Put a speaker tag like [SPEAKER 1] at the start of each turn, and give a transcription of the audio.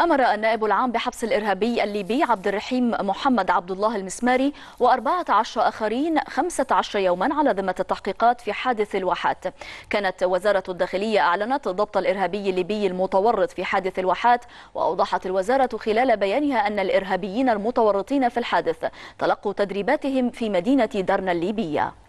[SPEAKER 1] أمر النائب العام بحبس الإرهابي الليبي عبد الرحيم محمد عبد الله المسماري و14 آخرين 15 يوما على ذمة التحقيقات في حادث الواحات كانت وزارة الداخلية أعلنت ضبط الإرهابي الليبي المتورط في حادث الواحات وأوضحت الوزارة خلال بيانها أن الإرهابيين المتورطين في الحادث تلقوا تدريباتهم في مدينة درنا الليبية